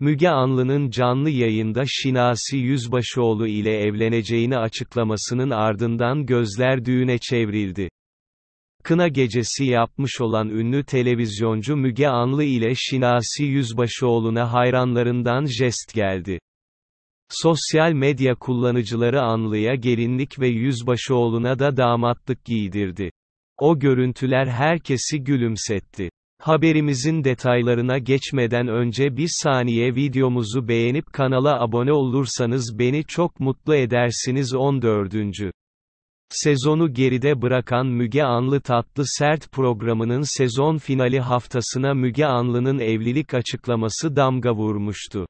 Müge Anlı'nın canlı yayında Şinasi Yüzbaşıoğlu ile evleneceğini açıklamasının ardından gözler düğüne çevrildi. Kına gecesi yapmış olan ünlü televizyoncu Müge Anlı ile Şinasi Yüzbaşıoğlu'na hayranlarından jest geldi. Sosyal medya kullanıcıları Anlı'ya gelinlik ve Yüzbaşıoğlu'na da damatlık giydirdi. O görüntüler herkesi gülümsetti. Haberimizin detaylarına geçmeden önce bir saniye videomuzu beğenip kanala abone olursanız beni çok mutlu edersiniz 14. Sezonu geride bırakan Müge Anlı Tatlı Sert programının sezon finali haftasına Müge Anlı'nın evlilik açıklaması damga vurmuştu.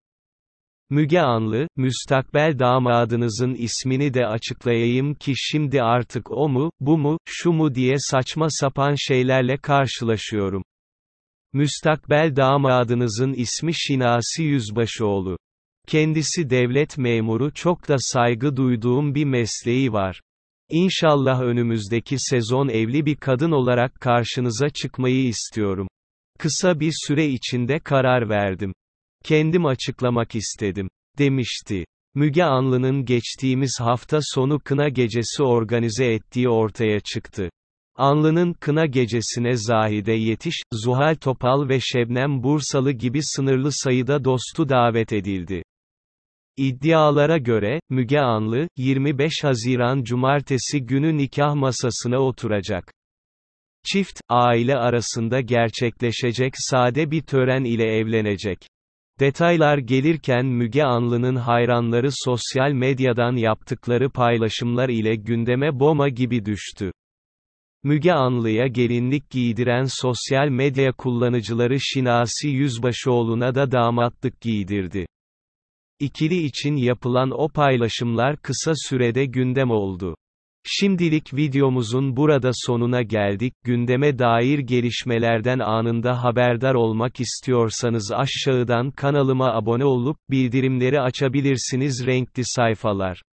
Müge Anlı, müstakbel damadınızın ismini de açıklayayım ki şimdi artık o mu, bu mu, şu mu diye saçma sapan şeylerle karşılaşıyorum. Müstakbel damadınızın ismi Şinasi Yüzbaşıoğlu. Kendisi devlet memuru çok da saygı duyduğum bir mesleği var. İnşallah önümüzdeki sezon evli bir kadın olarak karşınıza çıkmayı istiyorum. Kısa bir süre içinde karar verdim. Kendim açıklamak istedim, demişti. Müge Anlı'nın geçtiğimiz hafta sonu kına gecesi organize ettiği ortaya çıktı. Anlı'nın kına gecesine Zahide Yetiş, Zuhal Topal ve Şebnem Bursalı gibi sınırlı sayıda dostu davet edildi. İddialara göre, Müge Anlı, 25 Haziran Cumartesi günü nikah masasına oturacak. Çift, aile arasında gerçekleşecek sade bir tören ile evlenecek. Detaylar gelirken Müge Anlı'nın hayranları sosyal medyadan yaptıkları paylaşımlar ile gündeme boma gibi düştü. Müge Anlı'ya gelinlik giydiren sosyal medya kullanıcıları Şinasi Yüzbaşıoğlu'na da damatlık giydirdi. İkili için yapılan o paylaşımlar kısa sürede gündem oldu. Şimdilik videomuzun burada sonuna geldik. Gündeme dair gelişmelerden anında haberdar olmak istiyorsanız aşağıdan kanalıma abone olup bildirimleri açabilirsiniz. Renkli sayfalar